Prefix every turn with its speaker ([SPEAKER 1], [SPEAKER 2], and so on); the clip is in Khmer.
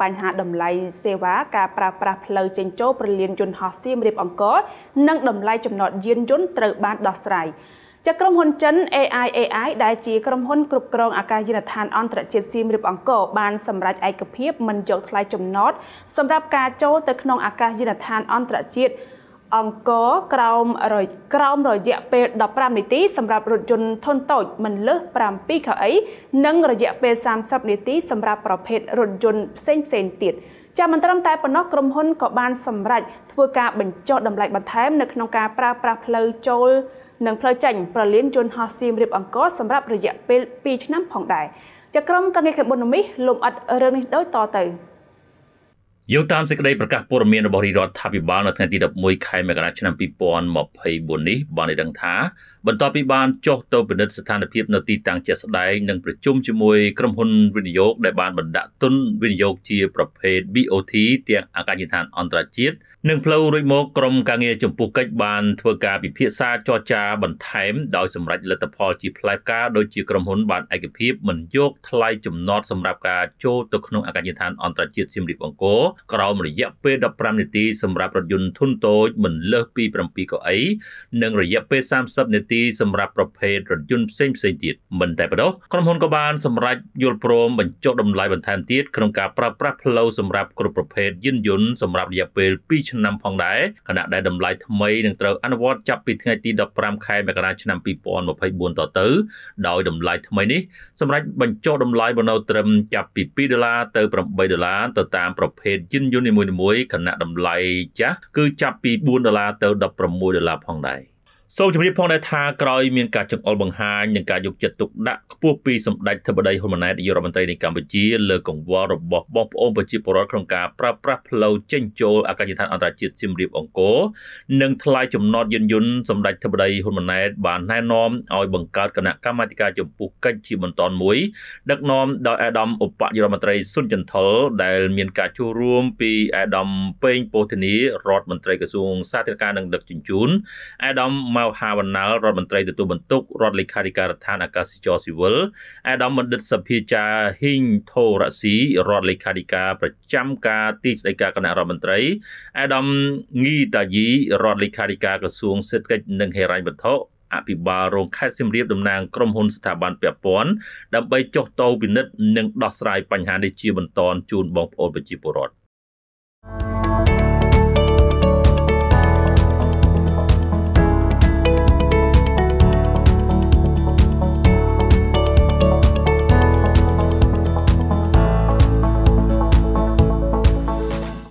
[SPEAKER 1] បញ្ហាតម្លៃសេវាការប្រើប្រាស់ផ្លូវចេញចូលប្រលានយន្តហោះសៀមរាបអង្គរនិងតម្លៃចំណតយានយន្តត្រូវបាន ដោះស្រាយជាក្រុមហ៊ុនចិន AIAI ដែលជាក្រុមហ៊ុន គ្រប់គ្រងអាកាសយានដ្ឋានអន្តរជាតិសៀមរាបអង្គរបានសម្រេចឯកភាពមិនយកថ្លៃចំណតសម្រាប់ការចូលទៅក្នុងអាកាសយានដ្ឋាន អន្តរជាតិអង្គរក្រោមរយក្រោមរយៈពេល15នាទីសម្រាប់រថយន្តធុនតូចមិនលើស7កៅអីនិងរយៈពេល30នាទីសម្រាប់ប្រភេទរថយន្តផ្សេងផ្សេងទៀតចាមិនត្រឹមតែប៉ុណ្ណោះក្រុមហ៊ុនក៏បានសម្រេចធ្វើការបញ្ចុះតម្លៃបន្ថែមនៅក្នុងការប្រើប្រាស់ផ្លូវចូលនិងផ្លូវចេញប្រលានយន្តហោះសៀមរាបអង្គរសម្រាប់រយៈពេល2ឆ្នាំផងដែរចាក្រុមកញ្ញាខេបុនមីលំអិតរឿងនេះដូចតទៅ
[SPEAKER 2] យោងតាមសេចក្តីប្រកាសព័ត៌មានរបស់រាជរដ្ឋាភិបាលនៅថ្ងៃទី11ខែមករាឆ្នាំ2024នេះបានឲ្យដឹងថាបន្ទាប់ពីបានចុះទៅពិនិត្យស្ថានភាពនៅទីតាំងជាក់ស្ដែងនិងប្រជុំជាមួយក្រុមហ៊ុនវិនិយោគដែលបានបណ្ដាក់ទុនវិនិយោគជាប្រភេទ BOT ទាំងអាកាសយដ្ឋានអន្តរជាតិនិងផ្លូវរួចមកក្រុមការងារចំពោះកិច្ចបាន ធ្វើការពិភាក្សាចរចាបន្ថែម ដោយសម្រេចលទ្ធផលជាផ្លែផ្កាដោយជាក្រុមហ៊ុន បានឯកភាពមិនយកថ្លៃចំណត់សម្រាប់ការចូលទៅក្នុងអាកាសយដ្ឋានអន្តរជាតិសៀមរាបអង្គរក្រោមរយៈពេល15នាទីសម្រាប់រថយន្តធុនតូចមិនលើសពី7កៅអីនិងរយៈពេល30នាទីសម្រាប់ប្រភេទរថយន្តផ្សេងផ្សេងទៀតមិនតែប៉ុណ្ណោះក្រុមហ៊ុនក៏បានសម្រេចយល់ព្រមបញ្ចុះតម្លៃបន្ថែមទៀតក្នុងការប្រើប្រាស់ផ្លូវសម្រាប់គ្រប់ប្រភេទយានយន្តសម្រាប់រយៈពេល2ឆ្នាំផងដែរខណៈដែលតម្លៃថ្មីនឹងត្រូវអនុវត្តចាប់ពីថ្ងៃទី15ខែមករាឆ្នាំ2024តទៅដោយតម្លៃថ្មីនេះសម្រាប់បញ្ចុះតម្លៃបំណុលត្រឹមចាប់ពី2ដុល្លារទៅ8ដុល្លារទៅតាមប្រភេទយិនយន្តនីមួយៗគណៈតម្លៃចាស់គឺចាប់ពី4ដុល្លារទៅ16ដុល្លារផងដែរ។សូមជម្រាបផងដែរថាក្រោយមានការចង្អុលបង្ហាញនិងការយកចិត្តទុកដាក់ខ្ពស់ពីសម្ដេចធិបតីហ៊ុនម៉ាណែតនាយករដ្ឋមន្ត្រីនៃកម្ពុជាលើកង្វល់របស់បងប្អូនប្រជាពលរដ្ឋក្នុងការប្រើប្រាស់ផ្លូវចេញចូលអាកាសយដ្ឋានអន្តរជាតិសៀមរាបអង្គរនិងថ្លៃចំណតយានយន្តសម្ដេចធិបតីហ៊ុនម៉ាណែត បានណែនាំឲ្យបង្កើតគណៈកម្មាធិការចំពោះកិច្ចជាបន្តមួយដឹកនាំដោយអាដាមឧបនាយករដ្ឋមន្ត្រីសុនចន្ទលដែលមានការចូលរួមពីអាដាមពេងពោធិនីរដ្ឋមន្ត្រីក្រសួងសាធារណការនិងដឹកជញ្ជូនអាដាមម៉ៅហាវណ្ណាលរដ្ឋមន្ត្រីទទួលបន្ទុករដ្ឋលេខាធិការដ្ឋានអាកាសចរស៊ីវិលអាដាមបណ្ឌិតសភាចាហ៊ីងថូរ៉ាស៊ីរដ្ឋលេខាធិការប្រចាំការទីស្តីការគណៈរដ្ឋមន្ត្រីអាដាមងីតាយីរដ្ឋលេខាធិការក្រសួងសេដ្ឋកិច្ចនិងហិរញ្ញវត្ថុអភិបាលរងខេត្តសៀមរាបតំណាងក្រុមហ៊ុនស្ថាប័នពាក់ព័ន្ធដើម្បីចុះតវពិនិត្យនិងដោះស្រាយបញ្ហានេះជាបន្តជូនបងប្អូនប្រជាពលរដ្ឋ។